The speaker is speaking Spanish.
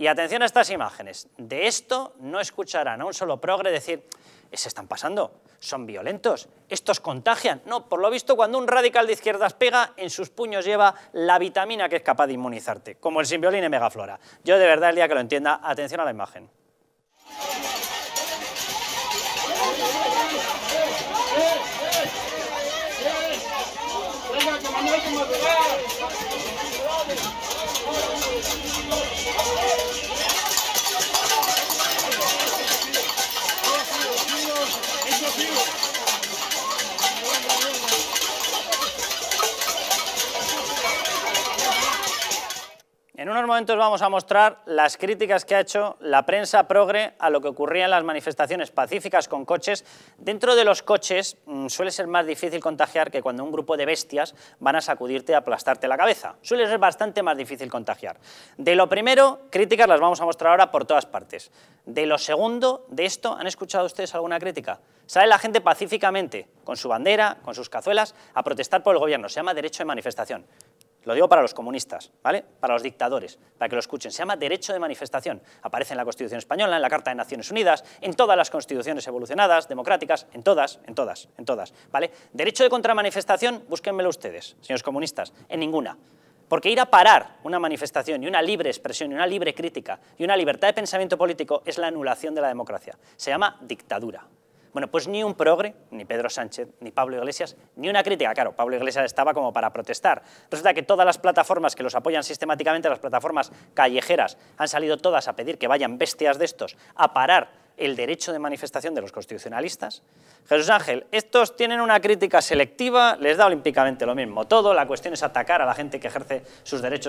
Y atención a estas imágenes. De esto no escucharán a un solo progre decir, se están pasando, son violentos, estos contagian. No, por lo visto cuando un radical de izquierdas pega, en sus puños lleva la vitamina que es capaz de inmunizarte, como el simbiolín y megaflora. Yo de verdad el día que lo entienda, atención a la imagen. En unos momentos vamos a mostrar las críticas que ha hecho la prensa progre a lo que ocurría en las manifestaciones pacíficas con coches. Dentro de los coches mm, suele ser más difícil contagiar que cuando un grupo de bestias van a sacudirte y aplastarte la cabeza. Suele ser bastante más difícil contagiar. De lo primero, críticas las vamos a mostrar ahora por todas partes. De lo segundo, de esto, ¿han escuchado ustedes alguna crítica? Sale la gente pacíficamente, con su bandera, con sus cazuelas, a protestar por el gobierno. Se llama derecho de manifestación. Lo digo para los comunistas, ¿vale? Para los dictadores, para que lo escuchen. Se llama derecho de manifestación. Aparece en la Constitución Española, en la Carta de Naciones Unidas, en todas las constituciones evolucionadas, democráticas, en todas, en todas, en todas, ¿vale? Derecho de contramanifestación, búsquenmelo ustedes, señores comunistas, en ninguna. Porque ir a parar una manifestación y una libre expresión y una libre crítica y una libertad de pensamiento político es la anulación de la democracia. Se llama dictadura. Bueno, pues ni un progre, ni Pedro Sánchez, ni Pablo Iglesias, ni una crítica. Claro, Pablo Iglesias estaba como para protestar. Resulta que todas las plataformas que los apoyan sistemáticamente, las plataformas callejeras, han salido todas a pedir que vayan bestias de estos a parar el derecho de manifestación de los constitucionalistas. Jesús Ángel, estos tienen una crítica selectiva, les da olímpicamente lo mismo todo, la cuestión es atacar a la gente que ejerce sus derechos